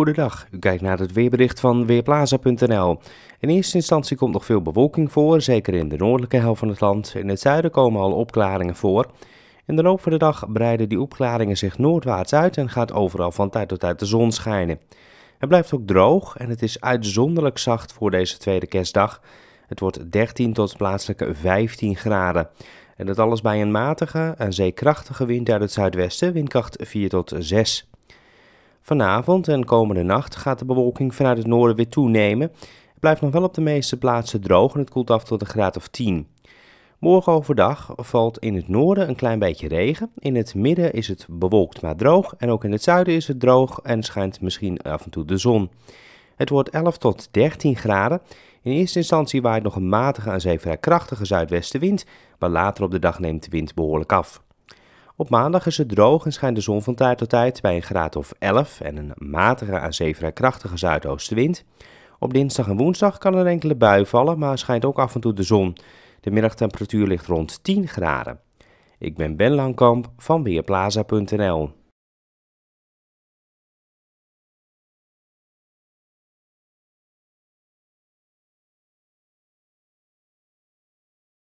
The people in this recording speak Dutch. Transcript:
Goedendag, u kijkt naar het weerbericht van Weerplaza.nl. In eerste instantie komt nog veel bewolking voor, zeker in de noordelijke helft van het land. In het zuiden komen al opklaringen voor. In de loop van de dag breiden die opklaringen zich noordwaarts uit en gaat overal van tijd tot tijd de zon schijnen. Het blijft ook droog en het is uitzonderlijk zacht voor deze tweede kerstdag. Het wordt 13 tot plaatselijke 15 graden. En dat alles bij een matige en zeekrachtige wind uit het zuidwesten, windkracht 4 tot 6 Vanavond en komende nacht gaat de bewolking vanuit het noorden weer toenemen. Het blijft nog wel op de meeste plaatsen droog en het koelt af tot een graad of 10. Morgen overdag valt in het noorden een klein beetje regen. In het midden is het bewolkt maar droog. En ook in het zuiden is het droog en schijnt misschien af en toe de zon. Het wordt 11 tot 13 graden. In eerste instantie waait nog een matige aan zee vrij krachtige zuidwestenwind. Maar later op de dag neemt de wind behoorlijk af. Op maandag is het droog en schijnt de zon van tijd tot tijd bij een graad of 11 en een matige aan zee krachtige zuidoostenwind. Op dinsdag en woensdag kan er enkele bui vallen, maar schijnt ook af en toe de zon. De middagtemperatuur ligt rond 10 graden. Ik ben Ben Langkamp van Weerplaza.nl.